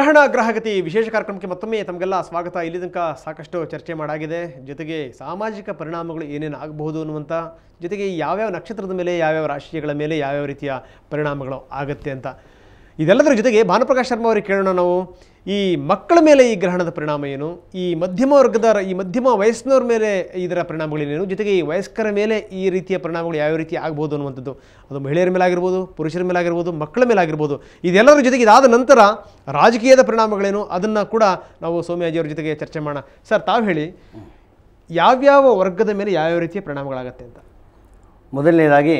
ಗ್ರಹಣ ಗ್ರಹಗತಿ ವಿಶೇಷ ಕಾರ್ಯಕ್ರಮಕ್ಕೆ ಮತ್ತೊಮ್ಮೆ ತಮಗೆಲ್ಲ ಸ್ವಾಗತ ಇಲ್ಲಿ ತನಕ ಸಾಕಷ್ಟು ಚರ್ಚೆ ಮಾಡಾಗಿದೆ ಜೊತೆಗೆ ಸಾಮಾಜಿಕ ಪರಿಣಾಮಗಳು ಏನೇನು ಆಗಬಹುದು ಅನ್ನುವಂಥ ಜೊತೆಗೆ ಯಾವ್ಯಾವ ನಕ್ಷತ್ರದ ಮೇಲೆ ಯಾವ್ಯಾವ ರಾಶಿಗಳ ಮೇಲೆ ಯಾವ್ಯಾವ ರೀತಿಯ ಪರಿಣಾಮಗಳು ಆಗುತ್ತೆ ಅಂತ ಇದೆಲ್ಲದರ ಜೊತೆಗೆ ಭಾನುಪ್ರಕಾಶ್ ಶರ್ಮಾ ಅವರಿಗೆ ಕೇಳೋಣ ನಾವು ಈ ಮಕ್ಕಳ ಮೇಲೆ ಈ ಗ್ರಹಣದ ಪರಿಣಾಮ ಏನು ಈ ಮಧ್ಯಮ ವರ್ಗದ ಈ ಮಧ್ಯಮ ವಯಸ್ಸಿನವ್ರ ಮೇಲೆ ಇದರ ಪರಿಣಾಮಗಳೇನೇನು ಜೊತೆಗೆ ಈ ವಯಸ್ಕರ ಮೇಲೆ ಈ ರೀತಿಯ ಪರಿಣಾಮಗಳು ಯಾವ ರೀತಿ ಆಗ್ಬೋದು ಅನ್ನುವಂಥದ್ದು ಅದು ಮಹಿಳೆಯರ ಮೇಲೆ ಪುರುಷರ ಮೇಲೆ ಆಗಿರ್ಬೋದು ಮಕ್ಕಳ ಮೇಲೆ ಆಗಿರ್ಬೋದು ಇದೆಲ್ಲರ ಜೊತೆಗೆ ಇದಾದ ನಂತರ ರಾಜಕೀಯದ ಪರಿಣಾಮಗಳೇನು ಅದನ್ನು ಕೂಡ ನಾವು ಸೋಮ್ಯಾಜಿಯವ್ರ ಜೊತೆಗೆ ಚರ್ಚೆ ಮಾಡೋಣ ಸರ್ ತಾವು ಹೇಳಿ ಯಾವ್ಯಾವ ವರ್ಗದ ಮೇಲೆ ಯಾವ್ಯಾವ ರೀತಿಯ ಪರಿಣಾಮಗಳಾಗತ್ತೆ ಅಂತ ಮೊದಲನೇದಾಗಿ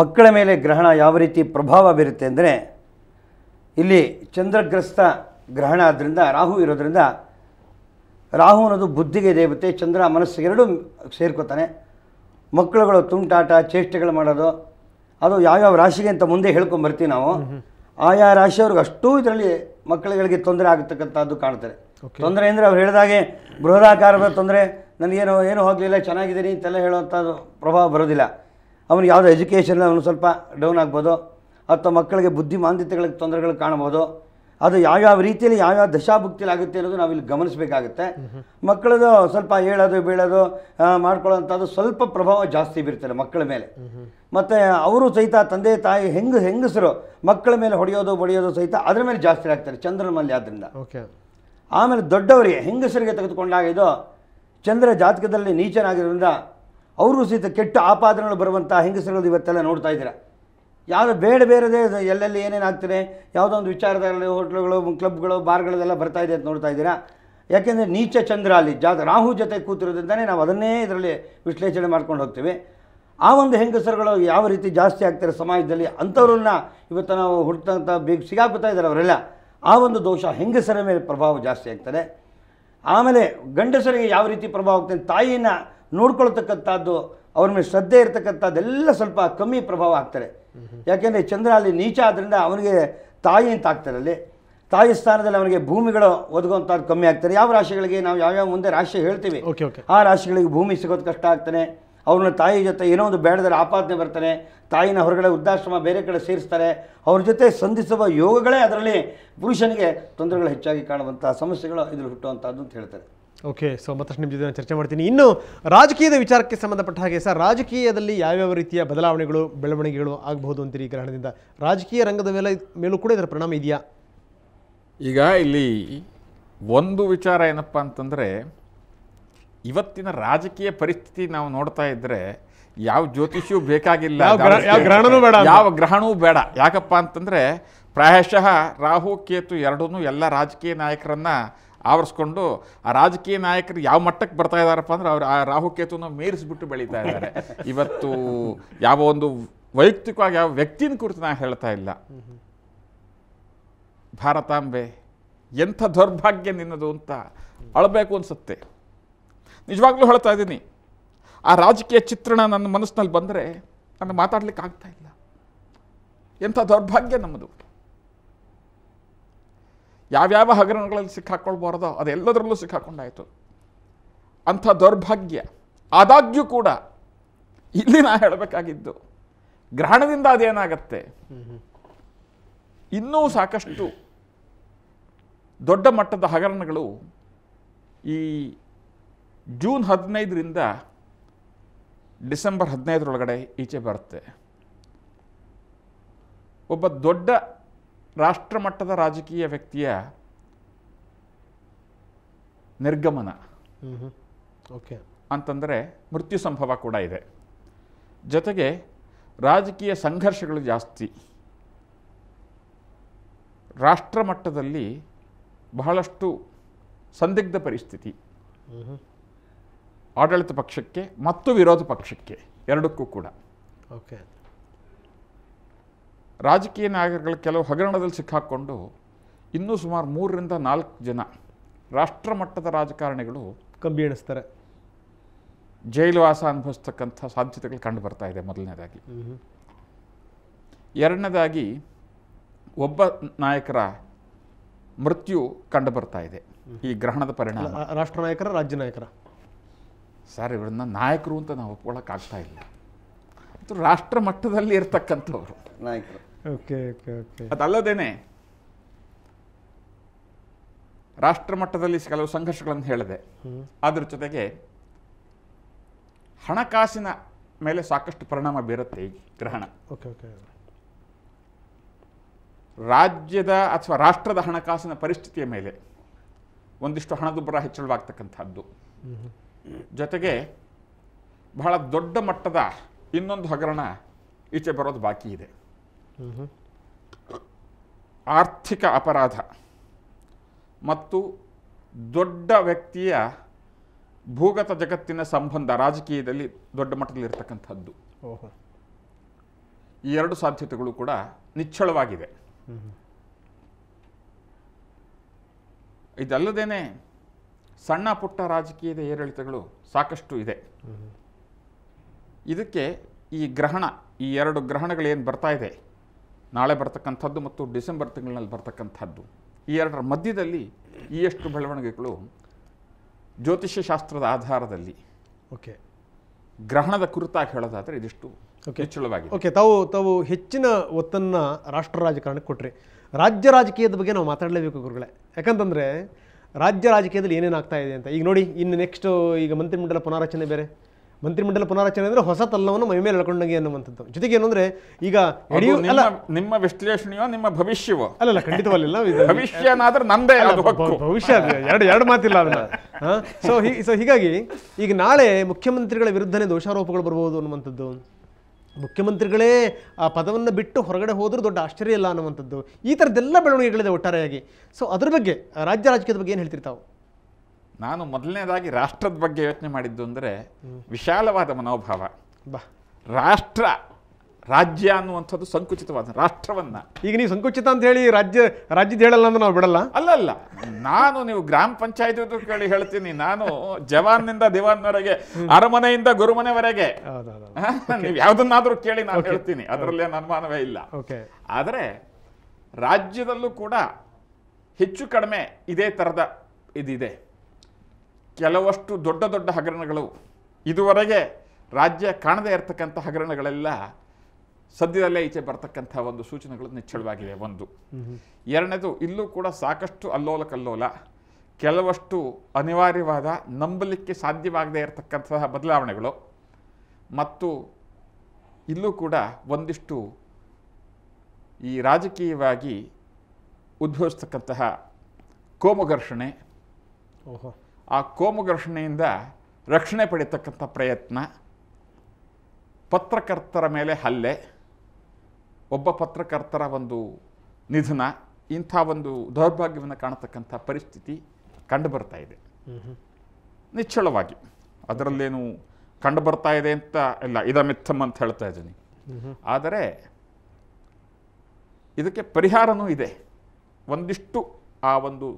ಮಕ್ಕಳ ಮೇಲೆ ಗ್ರಹಣ ಯಾವ ರೀತಿ ಪ್ರಭಾವ ಬೀರುತ್ತೆ ಅಂದರೆ ಇಲ್ಲಿ ಚಂದ್ರಗ್ರಸ್ತ ಗ್ರಹಣ ಆದ್ದರಿಂದ ರಾಹು ಇರೋದ್ರಿಂದ ರಾಹು ಅನ್ನೋದು ಬುದ್ಧಿಗೆ ದೇವತೆ ಚಂದ್ರ ಮನಸ್ಸಿಗೆ ಎರಡೂ ಸೇರ್ಕೋತಾನೆ ಮಕ್ಕಳುಗಳು ತುಂಟಾಟ ಚೇಷ್ಟೆಗಳು ಮಾಡೋದು ಅದು ಯಾವ್ಯಾವ ರಾಶಿಗೆ ಅಂತ ಮುಂದೆ ಹೇಳ್ಕೊಂಬರ್ತೀವಿ ನಾವು ಆಯಾ ರಾಶಿಯವ್ರಿಗೆ ಅಷ್ಟೂ ಇದರಲ್ಲಿ ಮಕ್ಕಳುಗಳಿಗೆ ತೊಂದರೆ ಆಗತಕ್ಕಂಥದ್ದು ಕಾಣ್ತಾರೆ ತೊಂದರೆ ಅಂದರೆ ಅವ್ರು ಹೇಳಿದಾಗೆ ಬೃಹದಾಕಾರದ ತೊಂದರೆ ನನಗೇನು ಏನು ಹೋಗಲಿಲ್ಲ ಚೆನ್ನಾಗಿದ್ದೀನಿ ಅಂತೆಲ್ಲ ಹೇಳುವಂಥದ್ದು ಪ್ರಭಾವ ಬರೋದಿಲ್ಲ ಅವ್ನಿಗೆ ಯಾವುದೋ ಎಜುಕೇಷನ್ ಅವನು ಸ್ವಲ್ಪ ಡೌನ್ ಆಗ್ಬೋದು ಅಥವಾ ಮಕ್ಕಳಿಗೆ ಬುದ್ಧಿಮಾಂದ್ಯತೆಗಳಿಗೆ ತೊಂದರೆಗಳು ಕಾಣಬಹುದು ಅದು ಯಾವ್ಯಾವ ರೀತಿಯಲ್ಲಿ ಯಾವ್ಯಾವ ದಶಾಭುಕ್ತಿಯಲ್ಲಿ ಆಗುತ್ತೆ ಅನ್ನೋದು ನಾವಿಲ್ಲಿ ಗಮನಿಸಬೇಕಾಗುತ್ತೆ ಮಕ್ಕಳದು ಸ್ವಲ್ಪ ಹೇಳೋದು ಬೀಳೋದು ಮಾಡ್ಕೊಳ್ಳೋಂಥದ್ದು ಸ್ವಲ್ಪ ಪ್ರಭಾವ ಜಾಸ್ತಿ ಬೀರ್ತಾರೆ ಮಕ್ಕಳ ಮೇಲೆ ಮತ್ತು ಅವರು ಸಹಿತ ತಂದೆ ತಾಯಿ ಹೆಂಗ ಹೆಂಗಸರು ಮಕ್ಕಳ ಮೇಲೆ ಹೊಡೆಯೋದು ಬಡಿಯೋದು ಸಹಿತ ಅದರ ಮೇಲೆ ಜಾಸ್ತಿ ಆಗ್ತಾರೆ ಮೇಲೆ ಆದ್ದರಿಂದ ಆಮೇಲೆ ದೊಡ್ಡವರಿಗೆ ಹೆಂಗಸರಿಗೆ ತೆಗೆದುಕೊಂಡಾಗ ಇದು ಚಂದ್ರ ಜಾತಕದಲ್ಲಿ ನೀಚನಾಗಿರೋದ್ರಿಂದ ಅವರು ಸಹಿತ ಕೆಟ್ಟ ಆಪಾದನೆಗಳು ಬರುವಂಥ ಹೆಂಗಸರುಗಳು ಇವತ್ತೆಲ್ಲ ನೋಡ್ತಾ ಇದ್ದೀರಾ ಯಾವುದು ಬೇಡ ಬೇರೆದೇ ಎಲ್ಲೆಲ್ಲಿ ಏನೇನು ಆಗ್ತದೆ ಯಾವುದೋ ಒಂದು ವಿಚಾರದಲ್ಲಿ ಹೋಟ್ಲುಗಳು ಕ್ಲಬ್ಗಳು ಬಾರ್ಗಳದೆಲ್ಲ ಬರ್ತಾ ಇದೆ ಅಂತ ನೋಡ್ತಾ ಇದ್ದೀರಾ ಯಾಕೆಂದರೆ ನೀಚ ಚಂದ್ರ ಅಲ್ಲಿ ಜಾ ರಾಹು ಜೊತೆ ಕೂತಿರೋದ್ರಿಂದಲೇ ನಾವು ಅದನ್ನೇ ಇದರಲ್ಲಿ ವಿಶ್ಲೇಷಣೆ ಮಾಡ್ಕೊಂಡು ಹೋಗ್ತೀವಿ ಆ ಒಂದು ಹೆಂಗಸರುಗಳು ಯಾವ ರೀತಿ ಜಾಸ್ತಿ ಆಗ್ತಾರೆ ಸಮಾಜದಲ್ಲಿ ಅಂಥವ್ರನ್ನ ಇವತ್ತು ನಾವು ಹುಡ್ತಂಥ ಬಿಗ್ ಸಿಗಾಕ್ಬಿಡ್ತಾ ಇದ್ದಾರೆ ಅವರೆಲ್ಲ ಆ ಒಂದು ದೋಷ ಹೆಂಗಸರ ಮೇಲೆ ಪ್ರಭಾವ ಜಾಸ್ತಿ ಆಗ್ತದೆ ಆಮೇಲೆ ಗಂಡಸರಿಗೆ ಯಾವ ರೀತಿ ಪ್ರಭಾವ ಆಗ್ತದೆ ತಾಯಿನ ನೋಡ್ಕೊಳ್ತಕ್ಕಂಥದ್ದು ಅವ್ರ ಮೇಲೆ ಶ್ರದ್ಧೆ ಇರ್ತಕ್ಕಂಥದ್ದೆಲ್ಲ ಸ್ವಲ್ಪ ಕಮ್ಮಿ ಪ್ರಭಾವ ಆಗ್ತಾರೆ ಯಾಕೆಂದರೆ ಚಂದ್ರ ಅಲ್ಲಿ ನೀಚ ಆದ್ದರಿಂದ ಅವನಿಗೆ ತಾಯಿ ಅಂತ ಆಗ್ತಾರೆ ಅಲ್ಲಿ ತಾಯಿ ಸ್ಥಾನದಲ್ಲಿ ಅವನಿಗೆ ಭೂಮಿಗಳು ಒದಗುವಂಥದ್ದು ಕಮ್ಮಿ ಆಗ್ತಾರೆ ಯಾವ ರಾಶಿಗಳಿಗೆ ನಾವು ಯಾವ್ಯಾವ ಮುಂದೆ ರಾಶಿ ಹೇಳ್ತೀವಿ ಆ ರಾಶಿಗಳಿಗೆ ಭೂಮಿ ಸಿಗೋದು ಕಷ್ಟ ಆಗ್ತಾನೆ ಅವ್ರನ್ನ ತಾಯಿ ಜೊತೆ ಏನೋ ಒಂದು ಬೇಡದರೆ ಆಪಾದನೆ ಬರ್ತಾನೆ ತಾಯಿನ ಹೊರಗಡೆ ಉದ್ದಾಶ್ರಮ ಬೇರೆ ಕಡೆ ಸೇರಿಸ್ತಾರೆ ಅವ್ರ ಜೊತೆ ಸಂಧಿಸುವ ಯೋಗಗಳೇ ಅದರಲ್ಲಿ ಪುರುಷನಿಗೆ ತೊಂದರೆಗಳು ಹೆಚ್ಚಾಗಿ ಕಾಣುವಂಥ ಸಮಸ್ಯೆಗಳು ಇದ್ರಲ್ಲಿ ಹುಟ್ಟುವಂಥದ್ದು ಅಂತ ಹೇಳ್ತಾರೆ ಓಕೆ ಸೊ ಮತ್ತಷ್ಟು ನಿಮ್ಮ ಜೊತೆ ನಾನು ಚರ್ಚೆ ಮಾಡ್ತೀನಿ ಇನ್ನು ರಾಜಕೀಯದ ವಿಚಾರಕ್ಕೆ ಸಂಬಂಧಪಟ್ಟ ಹಾಗೆ ಸರ್ ರಾಜಕೀಯದಲ್ಲಿ ಯಾವ್ಯಾವ ರೀತಿಯ ಬದಲಾವಣೆಗಳು ಬೆಳವಣಿಗೆಗಳು ಆಗಬಹುದು ಅಂತೀರಿ ಈ ಗ್ರಹಣದಿಂದ ರಾಜಕೀಯ ರಂಗದ ಮೇಲೆ ಮೇಲೂ ಕೂಡ ಇದರ ಪರಿಣಾಮ ಇದೆಯಾ ಈಗ ಇಲ್ಲಿ ಒಂದು ವಿಚಾರ ಏನಪ್ಪ ಅಂತಂದರೆ ಇವತ್ತಿನ ರಾಜಕೀಯ ಪರಿಸ್ಥಿತಿ ನಾವು ನೋಡ್ತಾ ಇದ್ರೆ ಯಾವ ಜ್ಯೋತಿಷ್ಯೂ ಬೇಕಾಗಿಲ್ಲ ಯಾವ ಗ್ರಹಣವೂ ಬೇಡ ಯಾಕಪ್ಪ ಅಂತಂದರೆ ಪ್ರಾಯಶಃ ರಾಹು ಕೇತು ಎರಡೂ ಎಲ್ಲ ರಾಜಕೀಯ ನಾಯಕರನ್ನು ಆವರಿಸ್ಕೊಂಡು ಆ ರಾಜಕೀಯ ನಾಯಕರು ಯಾವ ಮಟ್ಟಕ್ಕೆ ಬರ್ತಾ ಇದ್ದಾರಪ್ಪ ಅಂದ್ರೆ ಅವ್ರು ಆ ರಾಹುಕೇತುನ ಮೀರಿಸ್ಬಿಟ್ಟು ಬೆಳೀತಾ ಇದ್ದಾರೆ ಇವತ್ತು ಯಾವ ಒಂದು ವೈಯಕ್ತಿಕವಾಗಿ ಯಾವ ವ್ಯಕ್ತಿನ ಕುರಿತು ನಾನು ಹೇಳ್ತಾ ಇಲ್ಲ ಭಾರತಾಂಬೆ ಎಂಥ ದೌರ್ಭಾಗ್ಯ ನಿನ್ನದು ಅಂತ ಅಳಬೇಕು ಅನ್ಸುತ್ತೆ ನಿಜವಾಗ್ಲೂ ಹೇಳ್ತಾ ಇದ್ದೀನಿ ಆ ರಾಜಕೀಯ ಚಿತ್ರಣ ನನ್ನ ಮನಸ್ಸಿನಲ್ಲಿ ಬಂದರೆ ನಾನು ಮಾತಾಡ್ಲಿಕ್ಕೆ ಆಗ್ತಾ ಇಲ್ಲ ಎಂಥ ದೌರ್ಭಾಗ್ಯ ನಮ್ಮದು ಯಾವ್ಯಾವ ಹಗರಣಗಳಲ್ಲಿ ಸಿಕ್ಕಾಕ್ಕೊಳ್ಬಾರ್ದೋ ಅದೆಲ್ಲದರಲ್ಲೂ ಸಿಕ್ಕಾಕ್ಕೊಂಡಾಯಿತು ಅಂಥ ದೌರ್ಭಾಗ್ಯ ಆದಾಗ್ಯೂ ಕೂಡ ಇಲ್ಲಿ ನಾ ಹೇಳಬೇಕಾಗಿದ್ದು ಗ್ರಹಣದಿಂದ ಅದೇನಾಗತ್ತೆ ಇನ್ನೂ ಸಾಕಷ್ಟು ದೊಡ್ಡ ಮಟ್ಟದ ಹಗರಣಗಳು ಈ ಜೂನ್ ಹದಿನೈದರಿಂದ ಡಿಸೆಂಬರ್ ಹದಿನೈದರೊಳಗಡೆ ಈಚೆ ಬರುತ್ತೆ ಒಬ್ಬ ದೊಡ್ಡ ರಾಷ್ಟ್ರಮಟ್ಟದ ರಾಜಕೀಯ ವ್ಯಕ್ತಿಯ ನಿರ್ಗಮನ ಓಕೆ ಅಂತಂದರೆ ಮೃತ್ಯು ಸಂಭವ ಕೂಡ ಇದೆ ಜೊತೆಗೆ ರಾಜಕೀಯ ಸಂಘರ್ಷಗಳು ಜಾಸ್ತಿ ರಾಷ್ಟ್ರ ಮಟ್ಟದಲ್ಲಿ ಬಹಳಷ್ಟು ಸಂದಿಗ್ಧ ಪರಿಸ್ಥಿತಿ ಆಡಳಿತ ಪಕ್ಷಕ್ಕೆ ಮತ್ತು ವಿರೋಧ ಪಕ್ಷಕ್ಕೆ ಎರಡಕ್ಕೂ ಕೂಡ ಓಕೆ ರಾಜಕೀಯ ನಾಯಕರುಗಳು ಕೆಲವು ಹಗರಣದಲ್ಲಿ ಸಿಕ್ಕಾಕ್ಕೊಂಡು ಇನ್ನೂ ಸುಮಾರು ಮೂರರಿಂದ ನಾಲ್ಕು ಜನ ರಾಷ್ಟ್ರಮಟ್ಟದ ರಾಜಕಾರಣಿಗಳು ಕಂಬಿ ಎಣಿಸ್ತಾರೆ ಜೈಲುವಾಸ ಅನುಭವಿಸ್ತಕ್ಕಂಥ ಸಾಧ್ಯತೆಗಳು ಕಂಡು ಬರ್ತಾ ಇದೆ ಮೊದಲನೇದಾಗಿ ಎರಡನೇದಾಗಿ ಒಬ್ಬ ನಾಯಕರ ಮೃತ್ಯು ಕಂಡು ಬರ್ತಾ ಇದೆ ಈ ಗ್ರಹಣದ ಪರಿಣಾಮ ರಾಷ್ಟ್ರ ನಾಯಕರ ರಾಜ್ಯ ನಾಯಕರ ಸರ್ ಇವರನ್ನ ನಾಯಕರು ಅಂತ ನಾವು ಒಪ್ಕೊಳ್ಳೋಕ್ಕಾಗ್ತಾ ಇಲ್ಲ ರಾಷ್ಟ್ರ ಮಟ್ಟದಲ್ಲಿ ಇರ್ತಕ್ಕಂಥವ್ರು ನಾಯಕರು ಅದಲ್ಲದೇನೆ ರಾಷ್ಟ್ರ ಮಟ್ಟದಲ್ಲಿ ಕೆಲವು ಸಂಘರ್ಷಗಳನ್ನು ಹೇಳಿದೆ ಅದ್ರ ಜೊತೆಗೆ ಹಣಕಾಸಿನ ಮೇಲೆ ಸಾಕಷ್ಟು ಪರಿಣಾಮ ಬೀರುತ್ತೆ ಈ ಗ್ರಹಣ ರಾಜ್ಯದ ಅಥವಾ ರಾಷ್ಟ್ರದ ಹಣಕಾಸಿನ ಪರಿಸ್ಥಿತಿಯ ಮೇಲೆ ಒಂದಿಷ್ಟು ಹಣದುಬ್ಬರ ಹೆಚ್ಚಳವಾಗ್ತಕ್ಕಂಥದ್ದು ಜೊತೆಗೆ ಬಹಳ ದೊಡ್ಡ ಮಟ್ಟದ ಇನ್ನೊಂದು ಹಗರಣ ಈಚೆ ಬರೋದು ಬಾಕಿ ಇದೆ ಆರ್ಥಿಕ ಅಪರಾಧ ಮತ್ತು ದೊಡ್ಡ ವ್ಯಕ್ತಿಯ ಭೂಗತ ಜಗತ್ತಿನ ಸಂಬಂಧ ರಾಜಕೀಯದಲ್ಲಿ ದೊಡ್ಡ ಮಟ್ಟದಲ್ಲಿ ಇರತಕ್ಕಂಥದ್ದು ಈ ಎರಡು ಸಾಧ್ಯತೆಗಳು ಕೂಡ ನಿಚ್ಚಳವಾಗಿದೆ ಇದಲ್ಲದೇನೆ ಸಣ್ಣ ಪುಟ್ಟ ರಾಜಕೀಯದ ಏರಿಳಿತಗಳು ಸಾಕಷ್ಟು ಇದೆ ಇದಕ್ಕೆ ಈ ಗ್ರಹಣ ಈ ಎರಡು ಗ್ರಹಣಗಳೇನು ಬರ್ತಾ ಇದೆ ನಾಳೆ ಬರ್ತಕ್ಕಂಥದ್ದು ಮತ್ತು ಡಿಸೆಂಬರ್ ತಿಂಗಳಿನಲ್ಲಿ ಬರ್ತಕ್ಕಂಥದ್ದು ಈ ಎರಡರ ಮಧ್ಯದಲ್ಲಿ ಈ ಎಷ್ಟು ಬೆಳವಣಿಗೆಗಳು ಜ್ಯೋತಿಷ್ಯ ಶಾಸ್ತ್ರದ ಆಧಾರದಲ್ಲಿ ಓಕೆ ಗ್ರಹಣದ ಕುರಿತಾಗಿ ಹೇಳೋದಾದರೆ ಇದಿಷ್ಟು ಹೆಚ್ಚಳವಾಗಿ ಓಕೆ ತಾವು ತಾವು ಹೆಚ್ಚಿನ ಒತ್ತನ್ನು ರಾಷ್ಟ್ರ ರಾಜಕಾರಣಕ್ಕೆ ಕೊಟ್ಟರೆ ರಾಜ್ಯ ರಾಜಕೀಯದ ಬಗ್ಗೆ ನಾವು ಮಾತಾಡಲೇಬೇಕು ಗುರುಗಳೇ ಯಾಕಂತಂದರೆ ರಾಜ್ಯ ರಾಜಕೀಯದಲ್ಲಿ ಏನೇನು ಇದೆ ಅಂತ ಈಗ ನೋಡಿ ಇನ್ನು ನೆಕ್ಸ್ಟು ಈಗ ಮಂತ್ರಿಮಂಡಲ ಪುನಾರಚನೆ ಬೇರೆ ಮಂತ್ರಿಮಂಡಲ ಪುನಾರಚನೆ ಅಂದರೆ ಹೊಸ ತಲ್ಲವನ್ನು ಮೈಮೇಲೆ ಎಳ್ಕೊಂಡಂಗೆ ಅನ್ನುವಂಥದ್ದು ಜೊತೆಗೆ ಏನು ಅಂದರೆ ಈಗ ನಿಮ್ಮ ವಿಶ್ಲೇಷಣೆಯೋ ನಿಮ್ಮ ಭವಿಷ್ಯವೋ ಅಲ್ಲಲ್ಲ ಖಂಡಿತವಲ್ಲ ಭವಿಷ್ಯ ಭವಿಷ್ಯ ಎರಡು ಎರಡು ಮಾತಿಲ್ಲ ಅದನ್ನ ಸೊ ಹೀ ಸೊ ಹೀಗಾಗಿ ಈಗ ನಾಳೆ ಮುಖ್ಯಮಂತ್ರಿಗಳ ವಿರುದ್ಧನೇ ದೋಷಾರೋಪಗಳು ಬರ್ಬೋದು ಅನ್ನುವಂಥದ್ದು ಮುಖ್ಯಮಂತ್ರಿಗಳೇ ಆ ಪದವನ್ನು ಬಿಟ್ಟು ಹೊರಗಡೆ ಹೋದರೂ ದೊಡ್ಡ ಆಶ್ಚರ್ಯ ಇಲ್ಲ ಅನ್ನುವಂಥದ್ದು ಈ ಥರದ್ದೆಲ್ಲ ಬೆಳವಣಿಗೆಗಳಿದೆ ಒಟ್ಟಾರೆಯಾಗಿ ಸೊ ಅದ್ರ ಬಗ್ಗೆ ರಾಜ್ಯ ರಾಜಕೀಯದ ಬಗ್ಗೆ ಏನು ಹೇಳ್ತಿರ್ತಾವೆ ನಾನು ಮೊದಲನೇದಾಗಿ ರಾಷ್ಟ್ರದ ಬಗ್ಗೆ ಯೋಚನೆ ಮಾಡಿದ್ದು ಅಂದರೆ ವಿಶಾಲವಾದ ಮನೋಭಾವ ರಾಷ್ಟ್ರ ರಾಜ್ಯ ಅನ್ನುವಂಥದ್ದು ಸಂಕುಚಿತವಾದ ರಾಷ್ಟ್ರವನ್ನ ಈಗ ನೀವು ಸಂಕುಚಿತ ಅಂತ ಹೇಳಿ ರಾಜ್ಯ ರಾಜ್ಯದ ಹೇಳಲ್ಲ ಅಂದ್ರೆ ನಾವು ಬಿಡಲ್ಲ ಅಲ್ಲ ಅಲ್ಲ ನಾನು ನೀವು ಗ್ರಾಮ ಪಂಚಾಯತ್ ಕೇಳಿ ಹೇಳ್ತೀನಿ ನಾನು ಜವಾನ್ನಿಂದ ದಿವಾನ್ವರೆಗೆ ಅರಮನೆಯಿಂದ ಗುರುಮನೆವರೆಗೆ ನೀವು ಯಾವ್ದನ್ನಾದ್ರೂ ಕೇಳಿ ನಾನು ಹೇಳ್ತೀನಿ ಅದರಲ್ಲೇನು ಅನುಮಾನವೇ ಇಲ್ಲ ಆದರೆ ರಾಜ್ಯದಲ್ಲೂ ಕೂಡ ಹೆಚ್ಚು ಕಡಿಮೆ ಇದೇ ಥರದ ಇದಿದೆ ಕೆಲವಷ್ಟು ದೊಡ್ಡ ದೊಡ್ಡ ಹಗರಣಗಳು ಇದುವರೆಗೆ ರಾಜ್ಯ ಕಾಣದೇ ಇರತಕ್ಕಂಥ ಹಗರಣಗಳೆಲ್ಲ ಸದ್ಯದಲ್ಲೇ ಈಚೆ ಬರ್ತಕ್ಕಂಥ ಒಂದು ಸೂಚನೆಗಳು ನಿಚ್ಚಳವಾಗಿವೆ ಒಂದು ಎರಡನೇದು ಇಲ್ಲೂ ಕೂಡ ಸಾಕಷ್ಟು ಅಲ್ಲೋಲ ಕಲ್ಲೋಲ ಕೆಲವಷ್ಟು ಅನಿವಾರ್ಯವಾದ ನಂಬಲಿಕ್ಕೆ ಸಾಧ್ಯವಾಗದೇ ಇರತಕ್ಕಂತಹ ಬದಲಾವಣೆಗಳು ಮತ್ತು ಇಲ್ಲೂ ಕೂಡ ಒಂದಿಷ್ಟು ಈ ರಾಜಕೀಯವಾಗಿ ಉದ್ಭವಿಸ್ತಕ್ಕಂತಹ ಕೋಮಘರ್ಷಣೆ ಓಹೋ ಆ ಕೋಮು ಘರ್ಷಣೆಯಿಂದ ರಕ್ಷಣೆ ಪಡಿತಕ್ಕಂಥ ಪ್ರಯತ್ನ ಪತ್ರಕರ್ತರ ಮೇಲೆ ಹಲ್ಲೆ ಒಬ್ಬ ಪತ್ರಕರ್ತರ ಒಂದು ನಿಧನ ಇಂಥ ಒಂದು ದೌರ್ಭಾಗ್ಯವನ್ನು ಕಾಣತಕ್ಕಂಥ ಪರಿಸ್ಥಿತಿ ಕಂಡು ಬರ್ತಾ ಇದೆ ನಿಶ್ಚಳವಾಗಿ ಅದರಲ್ಲೇನು ಕಂಡು ಬರ್ತಾ ಇದೆ ಅಂತ ಇಲ್ಲ ಇದ ಮಿಥಮ್ ಅಂತ ಹೇಳ್ತಾ ಇದ್ದೀನಿ ಆದರೆ ಇದಕ್ಕೆ ಪರಿಹಾರನೂ ಇದೆ ಒಂದಿಷ್ಟು ಆ ಒಂದು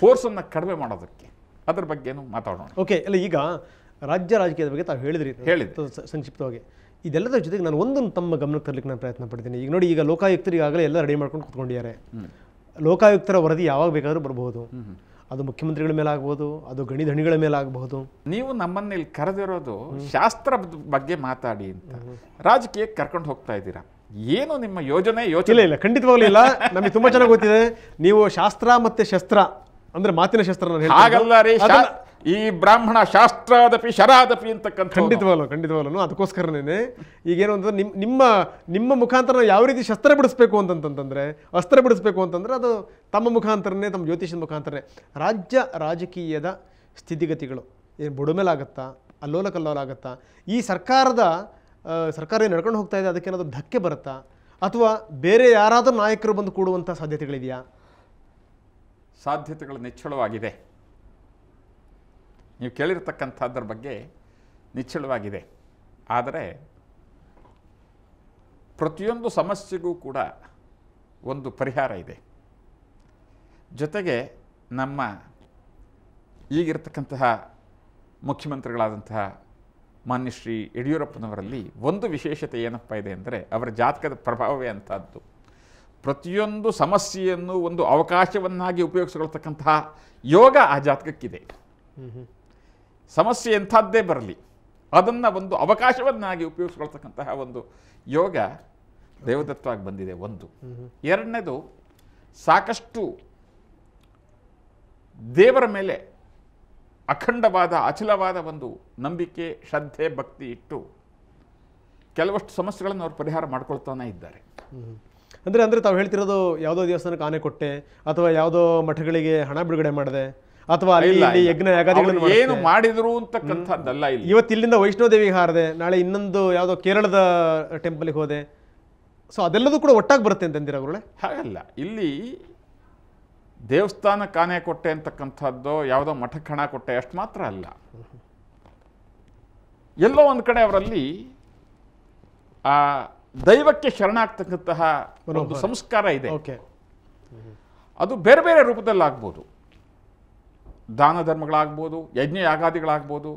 ಫೋರ್ಸನ್ನು ಕಡಿಮೆ ಮಾಡೋದಕ್ಕೆ ಅದ್ರ ಏನು ಮಾತಾಡೋಣ ಓಕೆ ಅಲ್ಲ ಈಗ ರಾಜ್ಯ ರಾಜಕೀಯದ ಬಗ್ಗೆ ತಾವು ಹೇಳಿದ್ರಿ ಹೇಳಿದ್ದು ಸಂಕ್ಷಿಪ್ತವಾಗಿ ಇದೆಲ್ಲದರ ಜೊತೆಗೆ ನಾನು ಒಂದೊಂದು ತಮ್ಮ ಗಮನಕ್ಕೆ ತರಲಿಕ್ಕೆ ನಾನು ಪ್ರಯತ್ನ ಪಡ್ತೀನಿ ಈಗ ನೋಡಿ ಈಗ ಲೋಕಾಯುಕ್ತರಿಗಾಗಲೇ ಎಲ್ಲ ರೆಡಿ ಮಾಡ್ಕೊಂಡು ಕುತ್ಕೊಂಡಿದ್ದಾರೆ ಲೋಕಾಯುಕ್ತರ ವರದಿ ಯಾವಾಗ ಬೇಕಾದರೂ ಬರಬಹುದು ಅದು ಮುಖ್ಯಮಂತ್ರಿಗಳ ಮೇಲೆ ಆಗ್ಬೋದು ಅದು ಗಣಿ ದಣಿಗಳ ಮೇಲೆ ಆಗಬಹುದು ನೀವು ನಮ್ಮನ್ನ ಇಲ್ಲಿ ಕರೆದಿರೋದು ಶಾಸ್ತ್ರ ಬಗ್ಗೆ ಮಾತಾಡಿ ಅಂತ ರಾಜಕೀಯಕ್ಕೆ ಕರ್ಕೊಂಡು ಹೋಗ್ತಾ ಇದ್ದೀರಾ ಏನು ನಿಮ್ಮ ಯೋಜನೆ ಯೋಚನೆ ಇಲ್ಲ ಖಂಡಿತವಾಗ್ಲಿಲ್ಲ ನಮಗೆ ತುಂಬಾ ಚೆನ್ನಾಗಿ ಗೊತ್ತಿದೆ ನೀವು ಶಾಸ್ತ್ರ ಮತ್ತೆ ಶಸ್ತ್ರ ಅಂದ್ರೆ ಮಾತಿನ ಶಾಸ್ತ್ರ ಹಾಗಲ್ಲ ರೀ ಈ ಬ್ರಾಹ್ಮಣ ಶಾಸ್ತ್ರಾದಪಿ ಶರಾದಪಿ ಅಂತಕ್ಕಂಥ ಖಂಡಿತವಲ್ಲ ಖಂಡಿತವಲ್ಲ ಅದಕ್ಕೋಸ್ಕರನೇ ಈಗೇನು ಅಂತಂದ್ರೆ ನಿಮ್ಮ ನಿಮ್ಮ ನಿಮ್ಮ ಮುಖಾಂತರ ಯಾವ ರೀತಿ ಶಸ್ತ್ರ ಬಿಡಿಸ್ಬೇಕು ಅಂತಂತಂದ್ರೆ ಅಸ್ತ್ರ ಬಿಡಿಸ್ಬೇಕು ಅಂತಂದ್ರೆ ಅದು ತಮ್ಮ ಮುಖಾಂತರನೇ ತಮ್ಮ ಜ್ಯೋತಿಷನ ಮುಖಾಂತರನೇ ರಾಜ್ಯ ರಾಜಕೀಯದ ಸ್ಥಿತಿಗತಿಗಳು ಏನು ಬುಡುಮೇಲಾಗತ್ತಾ ಅಲ್ಲೋಲ ಕಲ್ಲೋಲಾಗತ್ತಾ ಈ ಸರ್ಕಾರದ ಸರ್ಕಾರ ಏನು ನಡ್ಕೊಂಡು ಹೋಗ್ತಾ ಇದೆ ಅದಕ್ಕೇನಾದರೂ ಧಕ್ಕೆ ಬರುತ್ತಾ ಅಥವಾ ಬೇರೆ ಯಾರಾದರೂ ನಾಯಕರು ಬಂದು ಕೂಡುವಂಥ ಸಾಧ್ಯತೆಗಳಿದೆಯಾ ಸಾಧ್ಯತೆಗಳು ನಿಚ್ಚಳವಾಗಿದೆ ನೀವು ಕೇಳಿರ್ತಕ್ಕಂಥದ್ದರ ಬಗ್ಗೆ ನಿಚ್ಚಳವಾಗಿದೆ ಆದರೆ ಪ್ರತಿಯೊಂದು ಸಮಸ್ಯೆಗೂ ಕೂಡ ಒಂದು ಪರಿಹಾರ ಇದೆ ಜೊತೆಗೆ ನಮ್ಮ ಈಗಿರ್ತಕ್ಕಂತಹ ಮುಖ್ಯಮಂತ್ರಿಗಳಾದಂತಹ ಮಾನ್ಯ ಶ್ರೀ ಯಡಿಯೂರಪ್ಪನವರಲ್ಲಿ ಒಂದು ವಿಶೇಷತೆ ಏನಪ್ಪ ಇದೆ ಅಂದರೆ ಅವರ ಜಾತಕದ ಪ್ರಭಾವವೇ ಅಂಥದ್ದು ಪ್ರತಿಯೊಂದು ಸಮಸ್ಯೆಯನ್ನು ಒಂದು ಅವಕಾಶವನ್ನಾಗಿ ಉಪಯೋಗಿಸಿಕೊಳ್ತಕ್ಕಂತಹ ಯೋಗ ಆ ಜಾತಕಕ್ಕಿದೆ ಸಮಸ್ಯೆ ಎಂಥದ್ದೇ ಬರಲಿ ಅದನ್ನು ಒಂದು ಅವಕಾಶವನ್ನಾಗಿ ಉಪಯೋಗಿಸ್ಕೊಳ್ತಕ್ಕಂತಹ ಒಂದು ಯೋಗ ದೇವದತ್ತವಾಗಿ ಬಂದಿದೆ ಒಂದು ಎರಡನೇದು ಸಾಕಷ್ಟು ದೇವರ ಮೇಲೆ ಅಖಂಡವಾದ ಅಚಲವಾದ ಒಂದು ನಂಬಿಕೆ ಶ್ರದ್ಧೆ ಭಕ್ತಿ ಇಟ್ಟು ಕೆಲವಷ್ಟು ಸಮಸ್ಯೆಗಳನ್ನು ಅವರು ಪರಿಹಾರ ಮಾಡ್ಕೊಳ್ತಾನೆ ಇದ್ದಾರೆ ಅಂದರೆ ಅಂದರೆ ತಾವು ಹೇಳ್ತಿರೋದು ಯಾವುದೋ ದೇವಸ್ಥಾನಕ್ಕೆ ಆನೆ ಕೊಟ್ಟೆ ಅಥವಾ ಯಾವುದೋ ಮಠಗಳಿಗೆ ಹಣ ಬಿಡುಗಡೆ ಮಾಡಿದೆ ಅಥವಾ ಅಲ್ಲಿ ಯಜ್ಞ ಯಾಗಾದಿಗಳನ್ನು ಏನು ಮಾಡಿದ್ರು ಅಂತಕ್ಕಂಥದ್ದಲ್ಲ ಇಲ್ಲಿ ಇವತ್ತು ಇಲ್ಲಿಂದ ವೈಷ್ಣೋದೇವಿಗೆ ಹಾರದೆ ನಾಳೆ ಇನ್ನೊಂದು ಯಾವುದೋ ಕೇರಳದ ಟೆಂಪಲ್ಗೆ ಹೋದೆ ಸೊ ಅದೆಲ್ಲದೂ ಕೂಡ ಒಟ್ಟಾಗಿ ಬರುತ್ತೆ ಅಂತಂದಿರ ಗುರುಳೆ ಹಾಗಲ್ಲ ಇಲ್ಲಿ ದೇವಸ್ಥಾನ ಕಾನೆ ಕೊಟ್ಟೆ ಅಂತಕ್ಕಂಥದ್ದು ಯಾವುದೋ ಮಠಕ್ಕೆ ಹಣ ಕೊಟ್ಟೆ ಅಷ್ಟು ಮಾತ್ರ ಅಲ್ಲ ಎಲ್ಲೋ ಒಂದು ಕಡೆ ಅವರಲ್ಲಿ ಆ ದೈವಕ್ಕೆ ಶರಣಾಗ್ತಕ್ಕಂತಹ ಒಂದು ಸಂಸ್ಕಾರ ಇದೆ ಅದು ಬೇರೆ ಬೇರೆ ರೂಪದಲ್ಲಾಗ್ಬೋದು ದಾನ ಧರ್ಮಗಳಾಗ್ಬೋದು ಯಜ್ಞ ಯಾಗಾದಿಗಳಾಗ್ಬೋದು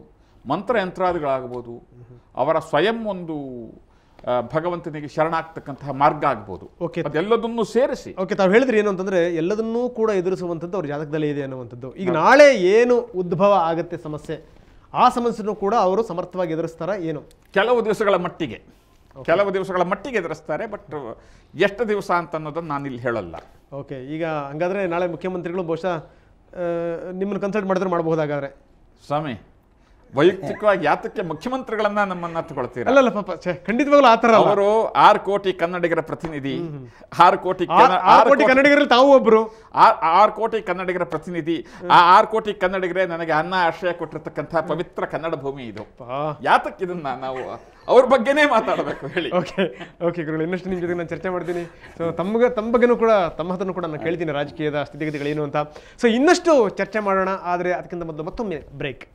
ಯಂತ್ರಾದಿಗಳಾಗ್ಬೋದು ಅವರ ಸ್ವಯಂ ಒಂದು ಭಗವಂತನಿಗೆ ಶರಣಾಗ್ತಕ್ಕಂತಹ ಮಾರ್ಗ ಆಗ್ಬೋದು ಓಕೆ ಅದೆಲ್ಲದನ್ನೂ ಸೇರಿಸಿ ಓಕೆ ತಾವು ಹೇಳಿದ್ರೆ ಏನು ಅಂತಂದ್ರೆ ಎಲ್ಲದನ್ನೂ ಕೂಡ ಎದುರಿಸುವಂಥದ್ದು ಅವ್ರ ಜಾತಕದಲ್ಲಿ ಇದೆ ಅನ್ನುವಂಥದ್ದು ಈಗ ನಾಳೆ ಏನು ಉದ್ಭವ ಆಗುತ್ತೆ ಸಮಸ್ಯೆ ಆ ಸಮಸ್ಯೆನೂ ಕೂಡ ಅವರು ಸಮರ್ಥವಾಗಿ ಎದುರಿಸ್ತಾರ ಏನು ಕೆಲವು ದಿವಸಗಳ ಮಟ್ಟಿಗೆ ಕೆಲವು ದಿವಸಗಳ ಮಟ್ಟಿಗೆ ಎದುರಿಸ್ತಾರೆ ಬಟ್ ಎಷ್ಟು ದಿವಸ ಅಂತ ಅನ್ನೋದನ್ನು ನಾನು ಇಲ್ಲಿ ಹೇಳಲ್ಲ ಓಕೆ ಈಗ ಹಂಗಾದ್ರೆ ನಾಳೆ ಮುಖ್ಯಮಂತ್ರಿಗಳು ಬಹುಶಃ ನಿಮ್ಮನ್ನು ಕನ್ಸಲ್ಟ್ ಮಾಡಿದ್ರೆ ಮಾಡಬಹುದಾಗಾದ್ರೆ ಸ್ವಾಮಿ ವೈಯಕ್ತಿಕವಾಗಿ ಯಾತಕ್ಕೆ ಮುಖ್ಯಮಂತ್ರಿಗಳನ್ನ ನಮ್ಮನ್ನ ತಗೊಳ್ತೀರ ಅಲ್ಲಲ್ಲ ಪಾಪ ಖಂಡಿತವಾಗ್ಲೂ ಆತರ ಅವರು ಆರು ಕೋಟಿ ಕನ್ನಡಿಗರ ಪ್ರತಿನಿಧಿ ಆರು ಕೋಟಿ ಆರು ಕೋಟಿ ಕನ್ನಡಿಗರಲ್ಲಿ ತಾವು ಒಬ್ರು ಆರು ಕೋಟಿ ಕನ್ನಡಿಗರ ಪ್ರತಿನಿಧಿ ಆ ಆರು ಕೋಟಿ ಕನ್ನಡಿಗರೇ ನನಗೆ ಅನ್ನ ಆಶ್ರಯ ಕೊಟ್ಟಿರ್ತಕ್ಕಂತಹ ಪವಿತ್ರ ಕನ್ನಡ ಭೂಮಿ ಇದು ಯಾತಕ್ಕೆ ಇದನ್ನ ನಾವು ಅವ್ರ ಬಗ್ಗೆನೇ ಮಾತಾಡಬೇಕು ಹೇಳಿ ಓಕೆ ಓಕೆ ಗುರುಗಳು ಇನ್ನಷ್ಟು ನಿಮ್ಮ ಜೊತೆ ನಾನು ಚರ್ಚೆ ಮಾಡ್ತೀನಿ ಸೊ ತಮ್ಗೆ ತಮ್ಮ ಬಗ್ಗೆನೂ ಕೂಡ ತಮ್ಮ ಹತ್ರನೂ ಕೂಡ ನಾನು ಕೇಳ್ತೀನಿ ರಾಜಕೀಯದ ಸ್ಥಿತಿಗತಿಗಳೇನು ಅಂತ ಸೊ ಇನ್ನಷ್ಟು ಚರ್ಚೆ ಮಾಡೋಣ ಆದರೆ ಅದಕ್ಕಿಂತ ಮೊದಲು ಮತ್ತೊಮ್ಮೆ ಬ್ರೇಕ್